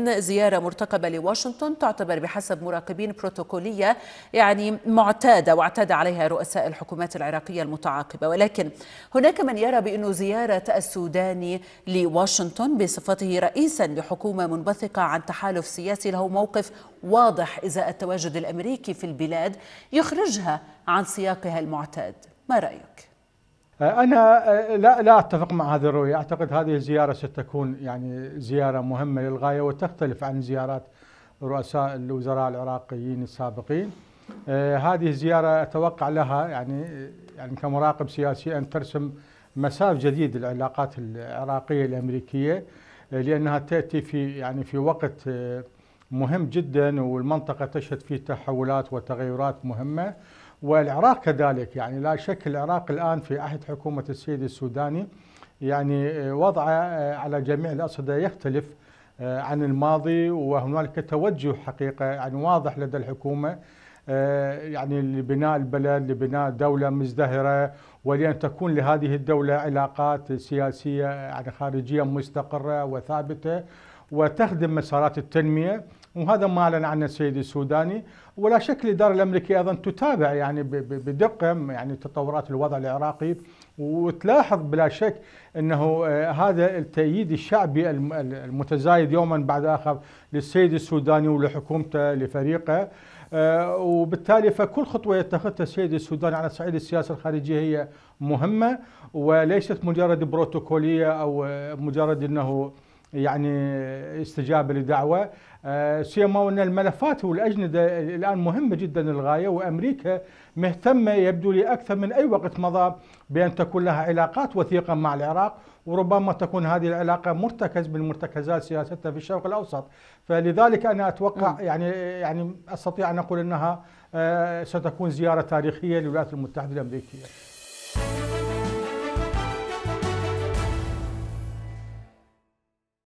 زيارة مرتقبة لواشنطن تعتبر بحسب مراقبين بروتوكولية يعني معتادة واعتاد عليها رؤساء الحكومات العراقية المتعاقبة ولكن هناك من يرى بأن زيارة السوداني لواشنطن بصفته رئيسا لحكومة منبثقة عن تحالف سياسي له موقف واضح إزاء التواجد الأمريكي في البلاد يخرجها عن سياقها المعتاد ما رأيك؟ أنا آه، لا لا أتفق مع هذه الرؤية، أعتقد هذه الزيارة ستكون يعني زيارة مهمة للغاية وتختلف عن زيارات رؤساء الوزراء العراقيين السابقين. آه، هذه الزيارة أتوقع لها يعني يعني كمراقب سياسي أن ترسم مساف جديد للعلاقات العراقية الأمريكية آه، لأنها تأتي في يعني في وقت مهم جدا والمنطقة تشهد فيه تحولات وتغيرات مهمة. والعراق كذلك يعني لا شك العراق الآن في عهد حكومة السيد السوداني يعني آه، وضعه آه، على جميع الأصعدة يختلف آه، عن الماضي وهنالك توجه حقيقة يعني واضح لدى الحكومة يعني لبناء البلد لبناء دولة مزدهرة ولأن تكون لهذه الدولة علاقات سياسية يعني خارجية مستقرة وثابتة وتخدم مسارات التنمية وهذا ما اعلن عنه السيد السوداني ولا شك الاداره الامريكيه ايضا تتابع يعني بدقه يعني تطورات الوضع العراقي وتلاحظ بلا شك انه آه، هذا التأييد الشعبي المتزايد يوما بعد اخر للسيد السوداني ولحكومته لفريقه آه، وبالتالي فكل خطوه يتخذها السيد السوداني على صعيد السياسه الخارجيه هي مهمه وليست مجرد بروتوكوليه او آه، مجرد انه يعني استجابه لدعوه آه، سيما وان الملفات والاجنده الان مهمه جدا للغايه وامريكا مهتمه يبدو لي اكثر من اي وقت مضى بان تكون لها علاقات وثيقه مع العراق وربما تكون هذه العلاقه مرتكز من مرتكزات سياستها في الشرق الاوسط فلذلك انا اتوقع يعني يعني استطيع ان اقول انها آه، ستكون زياره تاريخيه للولايات المتحده الامريكيه